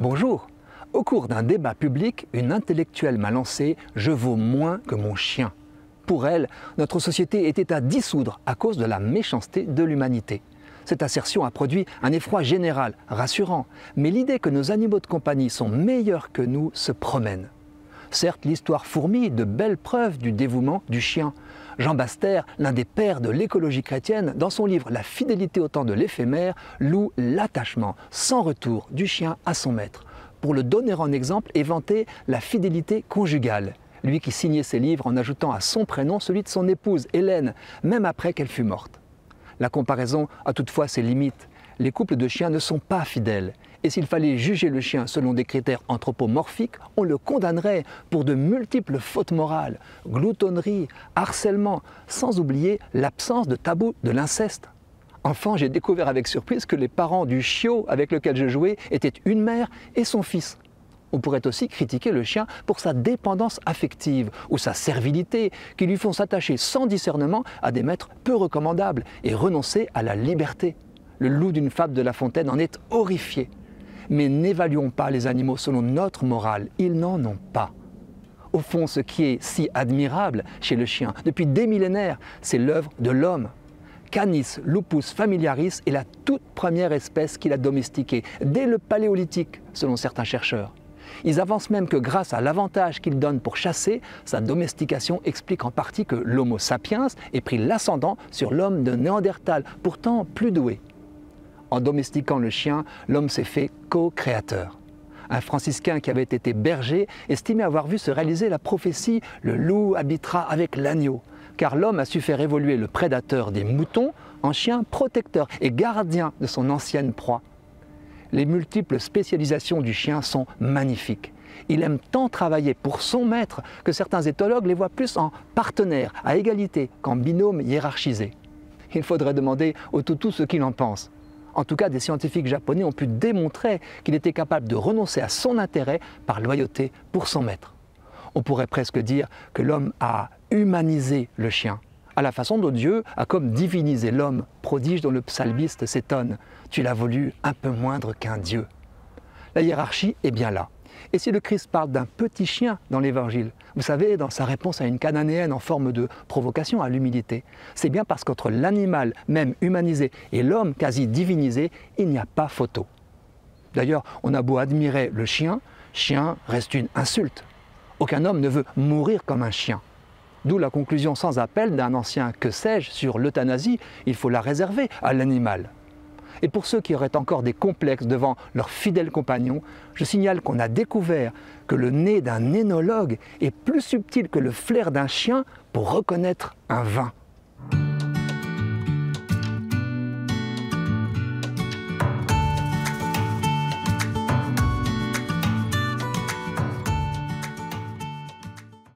Bonjour Au cours d'un débat public, une intellectuelle m'a lancé ⁇ Je vaux moins que mon chien ⁇ Pour elle, notre société était à dissoudre à cause de la méchanceté de l'humanité. Cette assertion a produit un effroi général, rassurant, mais l'idée que nos animaux de compagnie sont meilleurs que nous se promène. Certes, l'histoire fourmille de belles preuves du dévouement du chien, Jean Baster, l'un des pères de l'écologie chrétienne, dans son livre La fidélité au temps de l'éphémère, loue l'attachement sans retour du chien à son maître. Pour le donner en exemple et vanter la fidélité conjugale, lui qui signait ses livres en ajoutant à son prénom celui de son épouse, Hélène, même après qu'elle fut morte. La comparaison a toutefois ses limites les couples de chiens ne sont pas fidèles. Et s'il fallait juger le chien selon des critères anthropomorphiques, on le condamnerait pour de multiples fautes morales, gloutonnerie, harcèlement, sans oublier l'absence de tabou de l'inceste. Enfin, j'ai découvert avec surprise que les parents du chiot avec lequel je jouais étaient une mère et son fils. On pourrait aussi critiquer le chien pour sa dépendance affective ou sa servilité, qui lui font s'attacher sans discernement à des maîtres peu recommandables et renoncer à la liberté. Le loup d'une fable de La Fontaine en est horrifié. Mais n'évaluons pas les animaux selon notre morale, ils n'en ont pas. Au fond, ce qui est si admirable chez le chien, depuis des millénaires, c'est l'œuvre de l'homme. Canis lupus familiaris est la toute première espèce qu'il a domestiquée, dès le paléolithique, selon certains chercheurs. Ils avancent même que grâce à l'avantage qu'il donne pour chasser, sa domestication explique en partie que l'Homo sapiens ait pris l'ascendant sur l'homme de Néandertal, pourtant plus doué. En domestiquant le chien, l'homme s'est fait co-créateur. Un franciscain qui avait été berger estimait avoir vu se réaliser la prophétie Le loup habitera avec l'agneau, car l'homme a su faire évoluer le prédateur des moutons en chien protecteur et gardien de son ancienne proie. Les multiples spécialisations du chien sont magnifiques. Il aime tant travailler pour son maître que certains éthologues les voient plus en partenaires, à égalité, qu'en binôme hiérarchisé. Il faudrait demander au toutou ce qu'il en pense. En tout cas, des scientifiques japonais ont pu démontrer qu'il était capable de renoncer à son intérêt par loyauté pour son maître. On pourrait presque dire que l'homme a humanisé le chien, à la façon dont Dieu a comme divinisé l'homme, prodige dont le psalmiste s'étonne. Tu l'as voulu un peu moindre qu'un dieu. La hiérarchie est bien là. Et si le Christ parle d'un petit chien dans l'Évangile, vous savez, dans sa réponse à une cananéenne en forme de provocation à l'humilité, c'est bien parce qu'entre l'animal, même humanisé, et l'homme quasi divinisé, il n'y a pas photo. D'ailleurs, on a beau admirer le chien, chien reste une insulte. Aucun homme ne veut mourir comme un chien. D'où la conclusion sans appel d'un ancien que sais-je sur l'euthanasie, il faut la réserver à l'animal. Et pour ceux qui auraient encore des complexes devant leurs fidèles compagnons, je signale qu'on a découvert que le nez d'un énologue est plus subtil que le flair d'un chien pour reconnaître un vin.